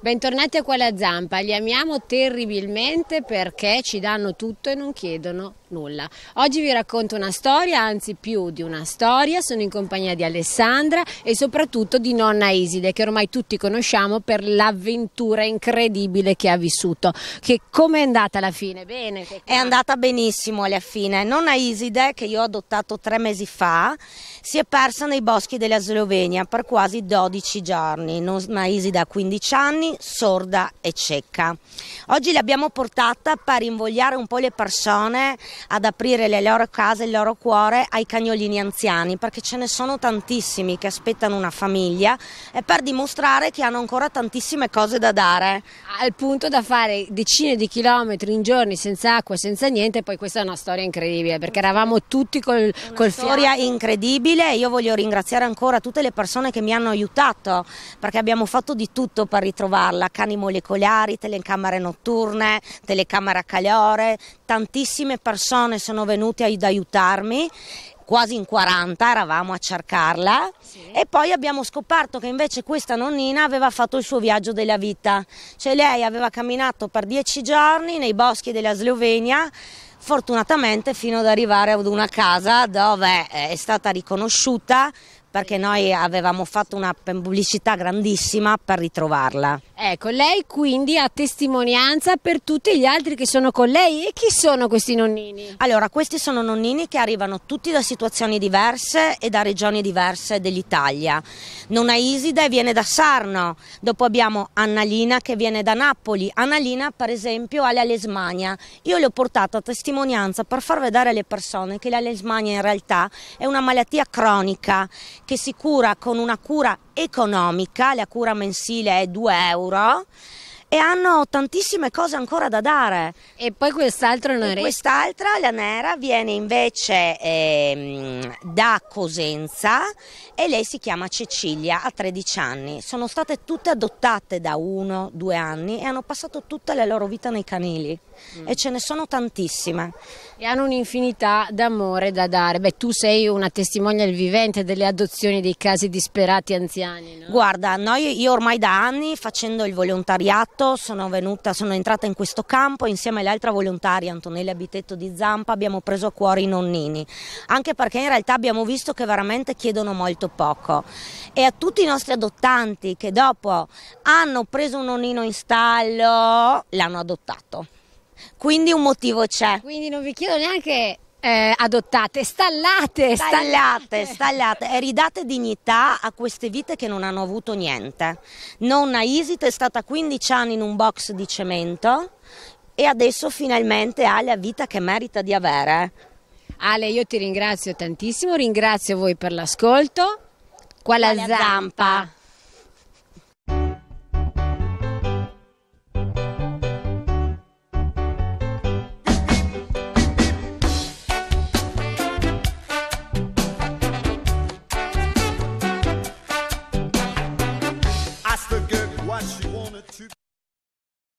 Bentornati a Quella Zampa, li amiamo terribilmente perché ci danno tutto e non chiedono nulla. Oggi vi racconto una storia, anzi più di una storia, sono in compagnia di Alessandra e soprattutto di nonna Iside che ormai tutti conosciamo per l'avventura incredibile che ha vissuto. Che come è andata alla fine? Bene? È andata benissimo alla fine. Nonna Iside, che io ho adottato tre mesi fa, si è persa nei boschi della Slovenia per quasi 12 giorni. Nonna Iside ha 15 anni, sorda e cieca. Oggi l'abbiamo portata per invogliare un po' le persone ad aprire le loro case, il loro cuore ai cagnolini anziani, perché ce ne sono tantissimi che aspettano una famiglia e eh, per dimostrare che hanno ancora tantissime cose da dare. Al punto da fare decine di chilometri in giorni senza acqua, senza niente, poi questa è una storia incredibile, perché eravamo tutti col, una col storia fiato. incredibile, io voglio ringraziare ancora tutte le persone che mi hanno aiutato, perché abbiamo fatto di tutto per ritrovarla, cani molecolari, telecamere notturne, telecamere a calore, tantissime persone persone sono venute ad aiutarmi quasi in 40 eravamo a cercarla sì. e poi abbiamo scoperto che invece questa nonnina aveva fatto il suo viaggio della vita, cioè lei aveva camminato per dieci giorni nei boschi della Slovenia fortunatamente fino ad arrivare ad una casa dove eh, è stata riconosciuta perché noi avevamo fatto una pubblicità grandissima per ritrovarla. Ecco, lei quindi ha testimonianza per tutti gli altri che sono con lei. E chi sono questi nonnini? Allora, questi sono nonnini che arrivano tutti da situazioni diverse e da regioni diverse dell'Italia. Nona Iside viene da Sarno, dopo abbiamo Annalina che viene da Napoli. Annalina, per esempio, ha la lesmania. Io le ho portato a testimonianza per far vedere alle persone che la lesmania in realtà è una malattia cronica che si cura con una cura economica, la cura mensile è 2 euro rural e hanno tantissime cose ancora da dare. E poi quest'altra non è... Quest'altra, la nera, viene invece eh, da Cosenza e lei si chiama Cecilia, ha 13 anni. Sono state tutte adottate da uno, due anni e hanno passato tutta la loro vita nei canili mm. e ce ne sono tantissime. E hanno un'infinità d'amore da dare. Beh, tu sei una testimonial vivente delle adozioni dei casi disperati anziani. No? Guarda, noi, io ormai da anni facendo il volontariato fatto, sono, venuta, sono entrata in questo campo insieme alle altre volontarie, Antonella Bitetto di Zampa, abbiamo preso a cuore i nonnini, anche perché in realtà abbiamo visto che veramente chiedono molto poco. E a tutti i nostri adottanti che dopo hanno preso un nonnino in stallo, l'hanno adottato. Quindi un motivo c'è. Quindi non vi chiedo neanche eh, adottate, stallate, stallate, stallate e ridate dignità a queste vite che non hanno avuto niente. Nonna Isita è stata 15 anni in un box di cemento e adesso finalmente ha la vita che merita di avere. Ale, io ti ringrazio tantissimo, ringrazio voi per l'ascolto. Qua la zampa. zampa. le tube.